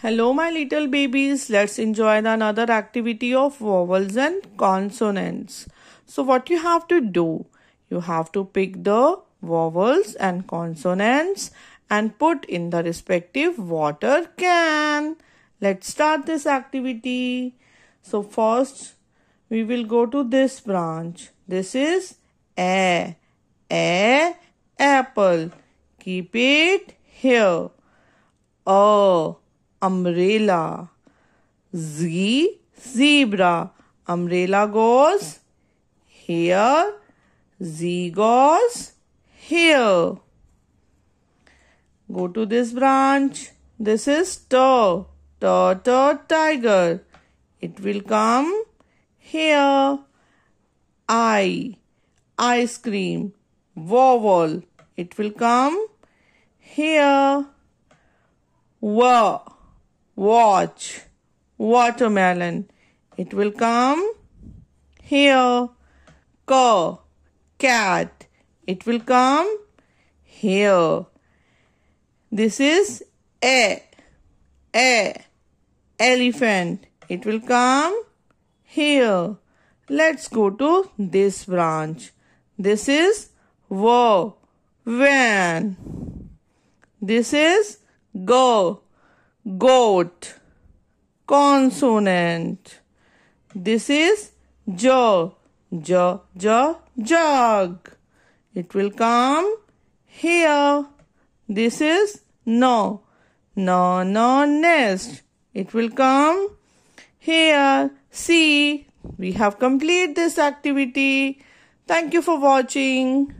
Hello my little babies, let's enjoy the another activity of vowels and consonants. So what you have to do? You have to pick the vowels and consonants and put in the respective water can. Let's start this activity. So first we will go to this branch. This is a, a, apple. Keep it here. Oh umbrella. Z, zebra. Umbrella goes here. Z goes here. Go to this branch. This is T. T, T, tiger. It will come here. I, ice cream. Vowel. It will come here. Wow watch, watermelon. It will come here. Go, cat. It will come here. This is a, a, elephant. It will come here. Let's go to this branch. This is wo, van. This is go, goat consonant this is j j j jog it will come here this is no no no nest it will come here see we have complete this activity thank you for watching